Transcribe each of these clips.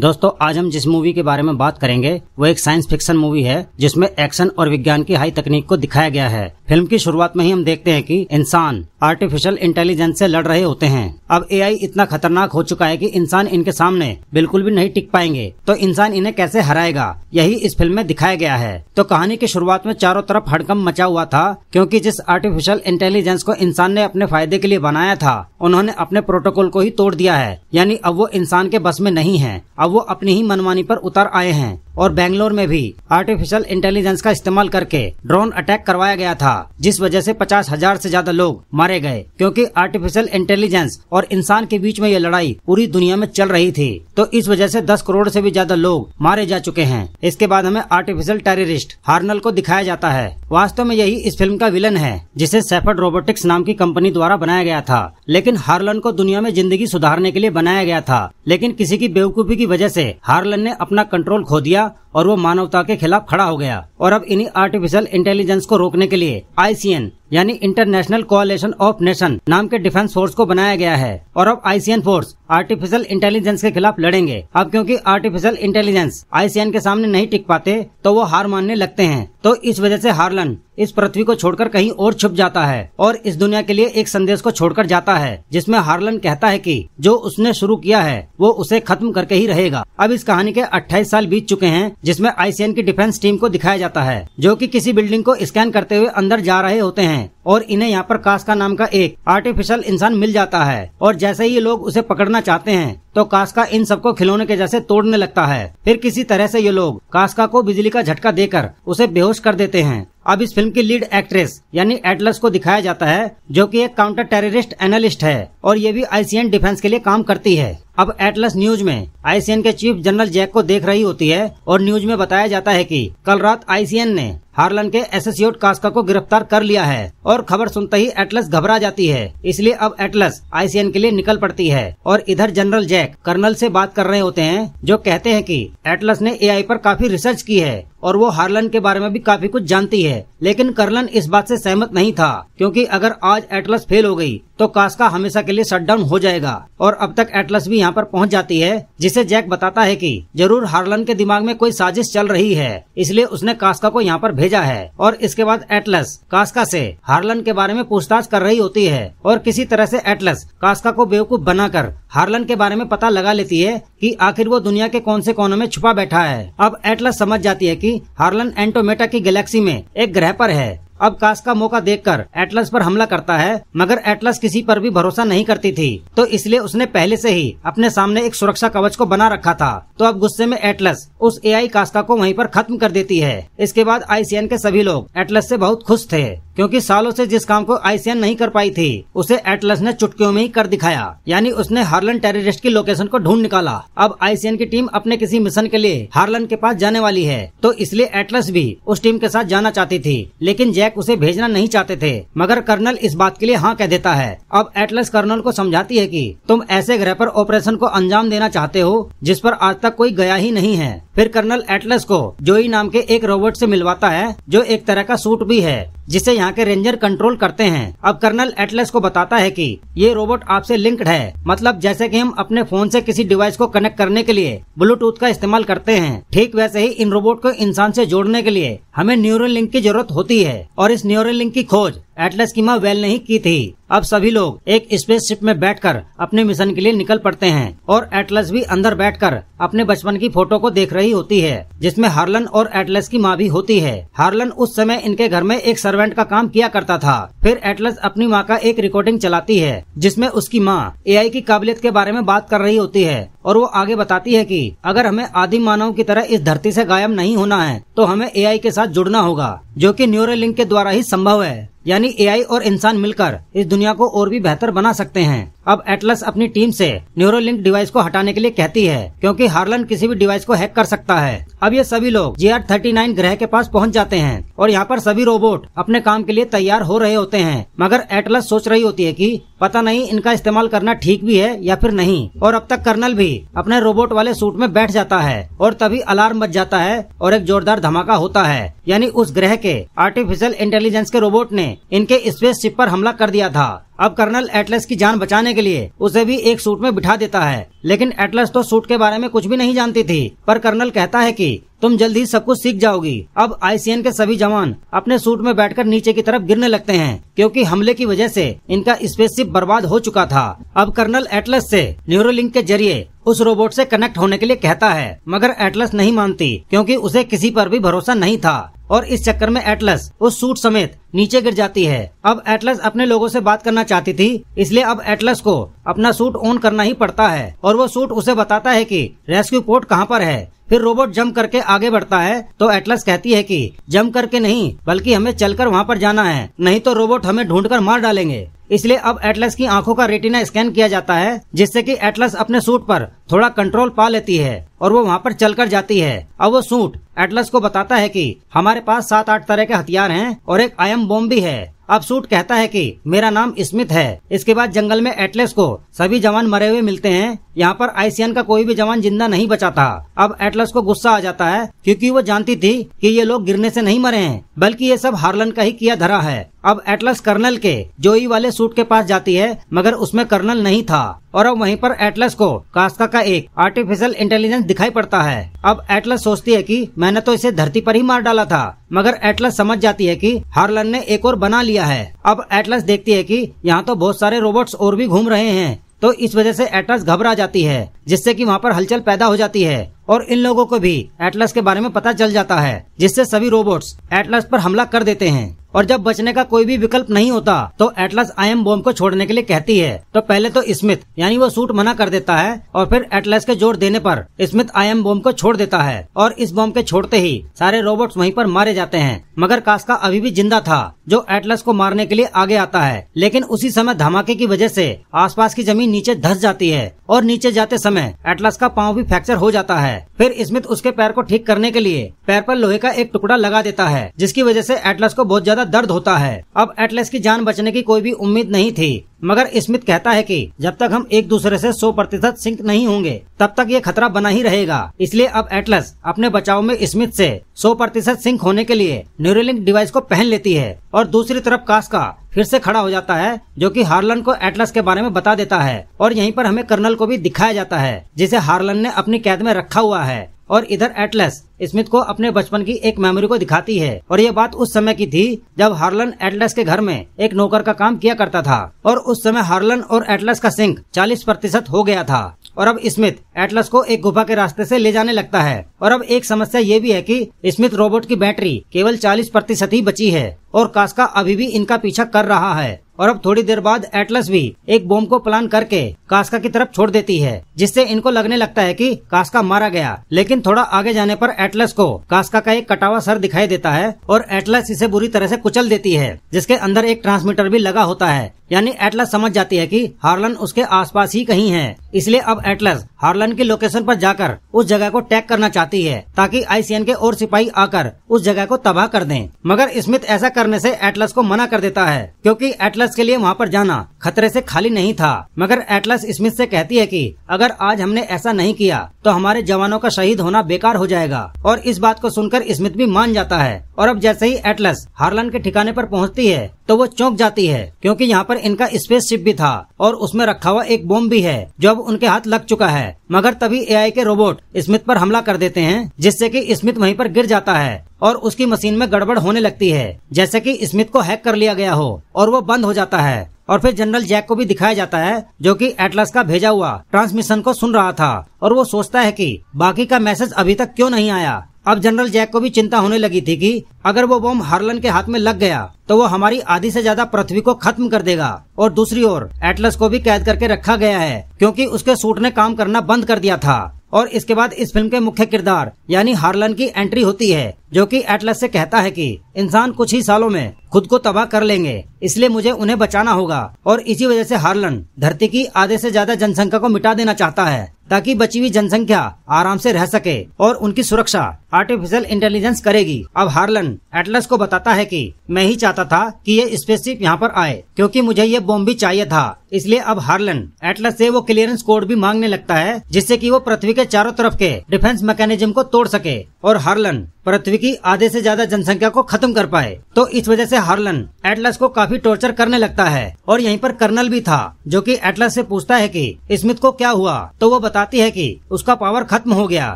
दोस्तों आज हम जिस मूवी के बारे में बात करेंगे वो एक साइंस फिक्शन मूवी है जिसमें एक्शन और विज्ञान की हाई तकनीक को दिखाया गया है फिल्म की शुरुआत में ही हम देखते हैं कि इंसान आर्टिफिशियल इंटेलिजेंस से लड़ रहे होते हैं अब एआई इतना खतरनाक हो चुका है कि इंसान इनके सामने बिल्कुल भी नहीं टिक पाएंगे तो इंसान इन्हें कैसे हराएगा यही इस फिल्म में दिखाया गया है तो कहानी की शुरुआत में चारों तरफ हड़कम मचा हुआ था क्योंकि जिस आर्टिफिशियल इंटेलिजेंस को इंसान ने अपने फायदे के लिए बनाया था उन्होंने अपने प्रोटोकॉल को ही तोड़ दिया है यानी अब वो इंसान के बस में नहीं है अब वो अपनी ही मनमानी पर उतर आए हैं और बेंगलोर में भी आर्टिफिशियल इंटेलिजेंस का इस्तेमाल करके ड्रोन अटैक करवाया गया था जिस वजह से पचास हजार ऐसी ज्यादा लोग मारे गए क्योंकि आर्टिफिशियल इंटेलिजेंस और इंसान के बीच में ये लड़ाई पूरी दुनिया में चल रही थी तो इस वजह से 10 करोड़ से भी ज्यादा लोग मारे जा चुके हैं इसके बाद हमें आर्टिफिशियल टेररिस्ट हार्नल को दिखाया जाता है वास्तव में यही इस फिल्म का विलन है जिसे सेफर्ड रोबोटिक्स नाम की कंपनी द्वारा बनाया गया था लेकिन हार्लन को दुनिया में जिंदगी सुधारने के लिए बनाया गया था लेकिन किसी की बेवकूफी की वजह ऐसी हार्लन ने अपना कंट्रोल खो दिया 해야 और वो मानवता के खिलाफ खड़ा हो गया और अब इन्हीं आर्टिफिशियल इंटेलिजेंस को रोकने के लिए आईसीएन यानी इंटरनेशनल कोलेशन ऑफ नेशन नाम के डिफेंस फोर्स को बनाया गया है और अब आईसीएन फोर्स आर्टिफिशियल इंटेलिजेंस के खिलाफ लड़ेंगे अब क्योंकि आर्टिफिशियल इंटेलिजेंस आईसीएन के सामने नहीं टिक पाते तो वो हार मानने लगते हैं तो इस वजह से हार्लन इस पृथ्वी को छोड़कर कहीं और छुप जाता है और इस दुनिया के लिए एक संदेश को छोड़कर जाता है जिसमें हार्लन कहता है कि जो उसने शुरू किया है वो उसे खत्म करके ही रहेगा अब इस कहानी के 28 साल बीत चुके हैं जिसमें आईसीएन की डिफेंस टीम को दिखाया जाता है जो कि किसी बिल्डिंग को स्कैन करते हुए अंदर जा रहे होते हैं और इन्हें यहाँ पर कास्का नाम का एक आर्टिफिशियल इंसान मिल जाता है और जैसे ही लोग उसे पकड़ना चाहते हैं तो कास्का इन सबको खिलौने के जैसे तोड़ने लगता है फिर किसी तरह से ये लोग कास्का को बिजली का झटका देकर उसे बेहोश कर देते हैं अब इस फिल्म की लीड एक्ट्रेस यानी एटलस को दिखाया जाता है जो कि एक काउंटर टेररिस्ट एनालिस्ट है और ये भी आईसीएन डिफेंस के लिए काम करती है अब एटलस न्यूज में आईसीएन के चीफ जनरल जैक को देख रही होती है और न्यूज में बताया जाता है कि कल रात आईसीएन ने हार्लन के एसोसिएट कास्का को गिरफ्तार कर लिया है और खबर सुनते ही एटलस घबरा जाती है इसलिए अब एटलस आईसीएन के लिए निकल पड़ती है और इधर जनरल जैक कर्नल से बात कर रहे होते हैं जो कहते हैं कि एटलस ने एआई पर काफी रिसर्च की है और वो हार्लन के बारे में भी काफी कुछ जानती है लेकिन कर्नल इस बात से सहमत नहीं था क्योंकि अगर आज एटलस फेल हो गई तो कास्का हमेशा के लिए शटडाउन हो जाएगा और अब तक एटलस भी यहाँ पर पहुँच जाती है जिसे जैक बताता है कि जरूर हार्लन के दिमाग में कोई साजिश चल रही है इसलिए उसने कास्का को यहाँ पर भेजा है और इसके बाद एटलस कास्का से हार्लन के बारे में पूछताछ कर रही होती है और किसी तरह से एटलस कास्का को बेवकूफ बनाकर हार्लन के बारे में पता लगा लेती है कि आखिर वो दुनिया के कौन से कोनों में छुपा बैठा है अब एटलस समझ जाती है कि हार्लन एंटोमेटा की गैलेक्सी में एक ग्रह पर है अब कास का मौका देखकर एटलस पर हमला करता है मगर एटलस किसी पर भी भरोसा नहीं करती थी तो इसलिए उसने पहले से ही अपने सामने एक सुरक्षा कवच को बना रखा था तो अब गुस्से में एटलस उस एआई कास्का को वहीं पर खत्म कर देती है इसके बाद आईसीएन के सभी लोग एटलस से बहुत खुश थे क्योंकि सालों से जिस काम को आईसीएन नहीं कर पाई थी उसे एटलस ने चुटकियों में ही कर दिखाया यानी उसने हार्लन टेररिस्ट की लोकेशन को ढूंढ निकाला अब आईसीएन की टीम अपने किसी मिशन के लिए हार्लन के पास जाने वाली है तो इसलिए एटलस भी उस टीम के साथ जाना चाहती थी लेकिन जैक जैक उसे भेजना नहीं चाहते थे मगर कर्नल इस बात के लिए हाँ कह देता है अब एटलस कर्नल को समझाती है कि तुम ऐसे ग्रह पर ऑपरेशन को अंजाम देना चाहते हो जिस पर आज तक कोई गया ही नहीं है फिर कर्नल एटलस को जोई नाम के एक रोबोट से मिलवाता है जो एक तरह का सूट भी है जिसे यहाँ के रेंजर कंट्रोल करते हैं अब कर्नल एटलस को बताता है कि ये रोबोट आपसे लिंक्ड है मतलब जैसे कि हम अपने फोन से किसी डिवाइस को कनेक्ट करने के लिए ब्लूटूथ का इस्तेमाल करते हैं ठीक वैसे ही इन रोबोट को इंसान से जोड़ने के लिए हमें न्यूरल लिंक की जरूरत होती है और इस न्यूरल लिंक की खोज एटलस की माँ वेल नहीं की थी अब सभी लोग एक स्पेसशिप में बैठकर अपने मिशन के लिए निकल पड़ते हैं और एटलस भी अंदर बैठकर अपने बचपन की फोटो को देख रही होती है जिसमें हार्लन और एटलस की माँ भी होती है हार्लन उस समय इनके घर में एक सर्वेंट का काम किया करता था फिर एटलस अपनी माँ का एक रिकॉर्डिंग चलाती है जिसमे उसकी माँ ए की काबिलियत के बारे में बात कर रही होती है और वो आगे बताती है की अगर हमें आदिम मानव की तरह इस धरती ऐसी गायब नहीं होना है तो हमें ए के साथ जुड़ना होगा जो की न्यूरो के द्वारा ही संभव है यानी एआई और इंसान मिलकर इस दुनिया को और भी बेहतर बना सकते हैं अब एटलस अपनी टीम से न्यूरोलिंक डिवाइस को हटाने के लिए कहती है क्योंकि हार्लन किसी भी डिवाइस को हैक कर सकता है अब ये सभी लोग जी आर थर्टी नाइन ग्रह के पास पहुंच जाते हैं और यहाँ पर सभी रोबोट अपने काम के लिए तैयार हो रहे होते हैं मगर एटलस सोच रही होती है कि पता नहीं इनका इस्तेमाल करना ठीक भी है या फिर नहीं और अब तक कर्नल भी अपने रोबोट वाले सूट में बैठ जाता है और तभी अलार्म बच जाता है और एक जोरदार धमाका होता है यानी उस ग्रह के आर्टिफिशियल इंटेलिजेंस के रोबोट ने इनके स्पेस शिप पर हमला कर दिया था अब कर्नल एटलस की जान बचाने के लिए उसे भी एक सूट में बिठा देता है लेकिन एटलस तो सूट के बारे में कुछ भी नहीं जानती थी पर कर्नल कहता है कि तुम जल्द ही सब कुछ सीख जाओगी अब आईसीएन के सभी जवान अपने सूट में बैठकर नीचे की तरफ गिरने लगते हैं क्योंकि हमले की वजह से इनका स्पेसशिप बर्बाद हो चुका था अब कर्नल एटलस से न्यूरोलिंक के जरिए उस रोबोट से कनेक्ट होने के लिए कहता है मगर एटलस नहीं मानती क्योंकि उसे किसी पर भी भरोसा नहीं था और इस चक्कर में एटलस उस सूट समेत नीचे गिर जाती है अब एटलस अपने लोगों से बात करना चाहती थी इसलिए अब एटलस को अपना सूट ऑन करना ही पड़ता है और वो सूट उसे बताता है कि रेस्क्यू पोर्ट कहाँ पर है फिर रोबोट जम करके आगे बढ़ता है तो एटलस कहती है कि जम करके नहीं बल्कि हमें चलकर वहाँ पर जाना है नहीं तो रोबोट हमें ढूंढकर मार डालेंगे इसलिए अब एटलस की आंखों का रेटिना स्कैन किया जाता है जिससे कि एटलस अपने सूट पर थोड़ा कंट्रोल पा लेती है और वो वहाँ पर चलकर जाती है अब वो सूट एटलस को बताता है कि हमारे पास सात आठ तरह के हथियार हैं और एक आयम बॉम्ब भी है अब सूट कहता है कि मेरा नाम स्मिथ है इसके बाद जंगल में एटलस को सभी जवान मरे हुए मिलते हैं यहाँ पर आईसीएन का कोई भी जवान जिंदा नहीं बचा था अब एटलस को गुस्सा आ जाता है क्योंकि वो जानती थी कि ये लोग गिरने से नहीं मरे हैं बल्कि ये सब हार्लन का ही किया धरा है अब एटलस कर्नल के जोई वाले सूट के पास जाती है मगर उसमें कर्नल नहीं था और अब वहीं पर एटलस को कास्का का एक आर्टिफिशियल इंटेलिजेंस दिखाई पड़ता है अब एटलस सोचती है कि मैंने तो इसे धरती पर ही मार डाला था मगर एटलस समझ जाती है कि हार्लन ने एक और बना लिया है अब एटलस देखती है कि यहाँ तो बहुत सारे रोबोट्स और भी घूम रहे हैं तो इस वजह से एटलस घबरा जाती है जिससे कि वहाँ पर हलचल पैदा हो जाती है और इन लोगों को भी एटलस के बारे में पता चल जाता है जिससे सभी रोबोट्स एटलस पर हमला कर देते हैं और जब बचने का कोई भी विकल्प नहीं होता तो एटलस आयम बॉम्ब को छोड़ने के लिए कहती है तो पहले तो स्मिथ यानी वो सूट मना कर देता है और फिर एटलस के जोर देने पर स्मिथ आयम बॉम्ब को छोड़ देता है और इस बॉम्ब के छोड़ते ही सारे रोबोट्स वहीं पर मारे जाते हैं मगर कास्का अभी भी जिंदा था जो एटलस को मारने के लिए आगे आता है लेकिन उसी समय धमाके की वजह से आसपास की जमीन नीचे धस जाती है और नीचे जाते समय एटलस का पाँव भी फ्रैक्चर हो जाता है फिर स्मिथ उसके पैर को ठीक करने के लिए पैर पर लोहे का एक टुकड़ा लगा देता है जिसकी वजह से एटलस को बहुत ज्यादा ज्यादा दर्द होता है अब एटलेस की जान बचने की कोई भी उम्मीद नहीं थी मगर स्मिथ कहता है कि जब तक हम एक दूसरे से 100 प्रतिशत सिंक नहीं होंगे तब तक ये खतरा बना ही रहेगा इसलिए अब एटलस अपने बचाव में स्मिथ से 100 प्रतिशत सिंक होने के लिए न्यूरोलिंक डिवाइस को पहन लेती है और दूसरी तरफ कास्का फिर से खड़ा हो जाता है जो कि हार्लन को एटलस के बारे में बता देता है और यहीं पर हमें कर्नल को भी दिखाया जाता है जिसे हार्लन ने अपनी कैद में रखा हुआ है और इधर एटलस स्मिथ को अपने बचपन की एक मेमोरी को दिखाती है और ये बात उस समय की थी जब हार्लन एटलस के घर में एक नौकर का काम किया करता था और उस समय हार्लन और एटलस का सिंक 40 प्रतिशत हो गया था और अब स्मिथ एटलस को एक गुफा के रास्ते से ले जाने लगता है और अब एक समस्या ये भी है कि स्मिथ रोबोट की बैटरी केवल 40 प्रतिशत ही बची है और कास्का अभी भी इनका पीछा कर रहा है और अब थोड़ी देर बाद एटलस भी एक बॉम्ब को प्लान करके कास्का की तरफ छोड़ देती है जिससे इनको लगने लगता है कि कास्का मारा गया लेकिन थोड़ा आगे जाने पर एटलस को कास्का का एक कटावा सर दिखाई देता है और एटलस इसे बुरी तरह से कुचल देती है जिसके अंदर एक ट्रांसमीटर भी लगा होता है यानी एटलस समझ जाती है कि हार्लन उसके आसपास ही कहीं है इसलिए अब एटलस हार्लन की लोकेशन पर जाकर उस जगह को टैग करना चाहती है ताकि आईसीएन के और सिपाही आकर उस जगह को तबाह कर दें मगर स्मिथ ऐसा करने से एटलस को मना कर देता है क्योंकि एटलस के लिए वहाँ पर जाना खतरे से खाली नहीं था मगर एटलस स्मिथ से कहती है कि अगर आज हमने ऐसा नहीं किया तो हमारे जवानों का शहीद होना बेकार हो जाएगा और इस बात को सुनकर स्मिथ भी मान जाता है और अब जैसे ही एटलस हार्लन के ठिकाने पर पहुंचती है तो वो चौंक जाती है क्योंकि यहाँ पर इनका शिप भी था और उसमें रखा हुआ एक बॉम्ब भी है जो अब उनके हाथ लग चुका है मगर तभी ए के रोबोट स्मिथ पर हमला कर देते हैं जिससे कि स्मिथ वहीं पर गिर जाता है और उसकी मशीन में गड़बड़ होने लगती है जैसे कि स्मिथ को हैक कर लिया गया हो और वो बंद हो जाता है और फिर जनरल जैक को भी दिखाया जाता है जो कि एटलस का भेजा हुआ ट्रांसमिशन को सुन रहा था और वो सोचता है कि बाकी का मैसेज अभी तक क्यों नहीं आया अब जनरल जैक को भी चिंता होने लगी थी कि अगर वो बॉम्ब हार्लन के हाथ में लग गया तो वो हमारी आधी से ज्यादा पृथ्वी को खत्म कर देगा और दूसरी ओर एटलस को भी कैद करके रखा गया है क्योंकि उसके सूट ने काम करना बंद कर दिया था और इसके बाद इस फिल्म के मुख्य किरदार यानी हार्लन की एंट्री होती है जो कि एटलस से कहता है कि इंसान कुछ ही सालों में खुद को तबाह कर लेंगे इसलिए मुझे उन्हें बचाना होगा और इसी वजह से हार्लन धरती की आधे से ज्यादा जनसंख्या को मिटा देना चाहता है ताकि बची हुई जनसंख्या आराम से रह सके और उनकी सुरक्षा आर्टिफिशियल इंटेलिजेंस करेगी अब हार्लन एटलस को बताता है कि मैं ही चाहता था कि ये स्पेसशिप यहाँ पर आए क्योंकि मुझे ये बॉम्ब भी चाहिए था इसलिए अब हार्लन एटलस से वो क्लियरेंस कोड भी मांगने लगता है जिससे कि वो पृथ्वी के चारों तरफ के डिफेंस मैकेनिज्म को तोड़ सके और हार्लन पृथ्वी की आधे से ज्यादा जनसंख्या को खत्म कर पाए तो इस वजह से हार्लन एटलस को काफी टॉर्चर करने लगता है और यहीं पर कर्नल भी था जो कि एटलस से पूछता है कि स्मिथ को क्या हुआ तो वो बताती है कि उसका पावर खत्म हो गया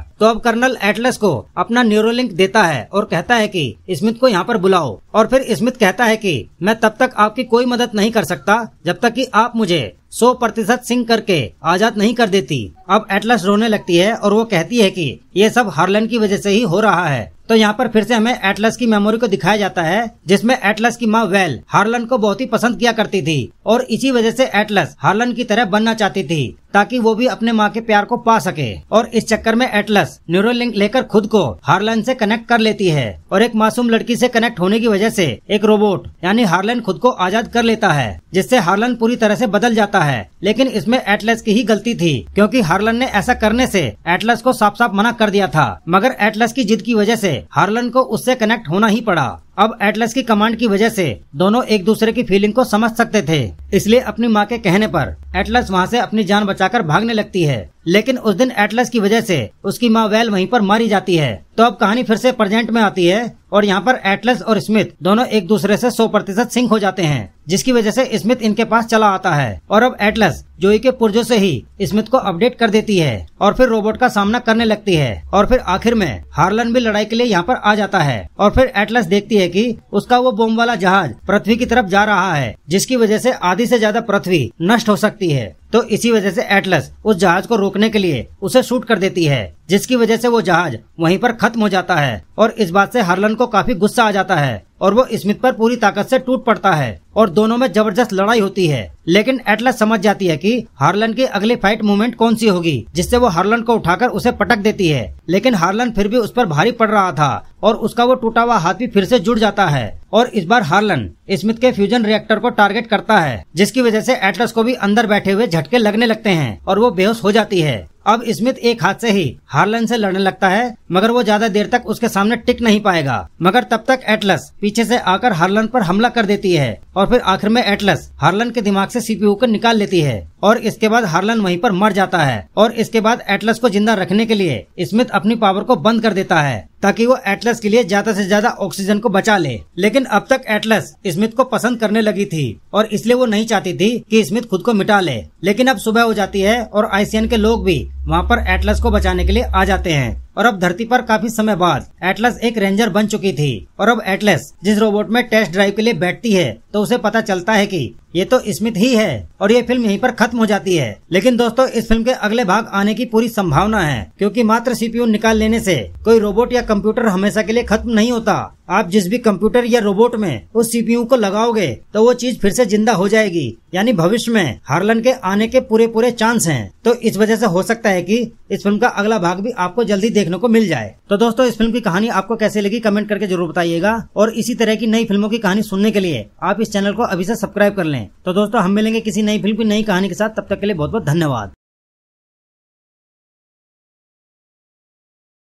तो अब कर्नल एटलस को अपना न्यूरोलिंक देता है और कहता है कि स्मिथ को यहाँ पर बुलाओ और फिर स्मिथ कहता है कि मैं तब तक आपकी कोई मदद नहीं कर सकता जब तक कि आप मुझे सौ प्रतिशत सिंह करके आजाद नहीं कर देती अब एटलस रोने लगती है और वो कहती है कि ये सब हार्लन की वजह से ही हो रहा है तो यहाँ पर फिर से हमें एटलस की मेमोरी को दिखाया जाता है जिसमें एटलस की माँ वेल हार्लन को बहुत ही पसंद किया करती थी और इसी वजह से एटलस हार्लन की तरह बनना चाहती थी ताकि वो भी अपने माँ के प्यार को पा सके और इस चक्कर में एटलस न्यूरो लिंक लेकर खुद को हार्लन से कनेक्ट कर लेती है और एक मासूम लड़की से कनेक्ट होने की वजह से एक रोबोट यानी हार्लन खुद को आजाद कर लेता है जिससे हार्लन पूरी तरह से बदल जाता है लेकिन इसमें एटलस की ही गलती थी क्योंकि हार्लन ने ऐसा करने से एटलस को साफ साफ मना कर दिया था मगर एटलस की जिद की वजह से हार्लन को उससे कनेक्ट होना ही पड़ा अब एटलस की कमांड की वजह से दोनों एक दूसरे की फीलिंग को समझ सकते थे इसलिए अपनी माँ के कहने पर एटलस वहाँ से अपनी जान बचाकर भागने लगती है लेकिन उस दिन एटलस की वजह से उसकी माँ वेल वहीं पर मारी जाती है तो अब कहानी फिर से प्रेजेंट में आती है और यहाँ पर एटलस और स्मिथ दोनों एक दूसरे से 100 प्रतिशत सिंह हो जाते हैं जिसकी वजह से स्मिथ इनके पास चला आता है और अब एटलस जोई के पुर्जो से ही स्मिथ को अपडेट कर देती है और फिर रोबोट का सामना करने लगती है और फिर आखिर में हार्लन भी लड़ाई के लिए यहाँ पर आ जाता है और फिर एटलस देखती है कि उसका वो बोम वाला जहाज पृथ्वी की तरफ जा रहा है जिसकी वजह ऐसी आधी ऐसी ज्यादा पृथ्वी नष्ट हो सकती है तो इसी वजह से एटलस उस जहाज को रोकने के लिए उसे शूट कर देती है जिसकी वजह से वो जहाज वहीं पर खत्म हो जाता है और इस बात से हार्लन को काफी गुस्सा आ जाता है और वो स्मिथ पर पूरी ताकत से टूट पड़ता है और दोनों में जबरदस्त लड़ाई होती है लेकिन एटलस समझ जाती है कि हार्लन की अगली फाइट मूवमेंट कौन सी होगी जिससे वो हार्लन को उठाकर उसे पटक देती है लेकिन हार्लन फिर भी उस पर भारी पड़ रहा था और उसका वो टूटा हुआ हाथ भी फिर से जुड़ जाता है और इस बार हार्लन स्मिथ के फ्यूजन रिएक्टर को टारगेट करता है जिसकी वजह से एटलस को भी अंदर बैठे हुए झटके लगने लगते हैं और वो बेहोश हो जाती है अब स्मिथ एक हाथ से ही हार्लन से लड़ने लगता है मगर वो ज्यादा देर तक उसके सामने टिक नहीं पाएगा मगर तब तक एटलस पीछे से आकर हार्लन पर हमला कर देती है और फिर आखिर में एटलस हार्लन के दिमाग से सीपीयू को निकाल लेती है और इसके बाद हार्लन वहीं पर मर जाता है और इसके बाद एटलस को जिंदा रखने के लिए स्मिथ अपनी पावर को बंद कर देता है ताकि वो एटलस के लिए ज्यादा से ज्यादा ऑक्सीजन को बचा ले लेकिन अब तक एटलस स्मिथ को पसंद करने लगी थी और इसलिए वो नहीं चाहती थी कि स्मिथ खुद को मिटा ले लेकिन अब सुबह हो जाती है और आईसीएन के लोग भी वहाँ पर एटलस को बचाने के लिए आ जाते हैं और अब धरती पर काफी समय बाद एटलस एक रेंजर बन चुकी थी और अब एटलस जिस रोबोट में टेस्ट ड्राइव के लिए बैठती है तो उसे पता चलता है कि ये तो स्मिथ ही है और ये फिल्म यहीं पर खत्म हो जाती है लेकिन दोस्तों इस फिल्म के अगले भाग आने की पूरी संभावना है क्योंकि मात्र सीपीयू निकाल लेने से कोई रोबोट या कंप्यूटर हमेशा के लिए खत्म नहीं होता आप जिस भी कंप्यूटर या रोबोट में उस सीपीयू को लगाओगे तो वो चीज फिर से जिंदा हो जाएगी यानी भविष्य में हार्लन के आने के पूरे पूरे चांस हैं तो इस वजह से हो सकता है कि इस फिल्म का अगला भाग भी आपको जल्दी देखने को मिल जाए तो दोस्तों इस फिल्म की कहानी आपको कैसे लगी कमेंट करके जरूर बताइएगा और इसी तरह की नई फिल्मों की कहानी सुनने के लिए आप इस चैनल को अभी से सब्सक्राइब कर लें तो दोस्तों हम मिलेंगे किसी नई फिल्म की नई कहानी के साथ तब तक के लिए बहुत बहुत धन्यवाद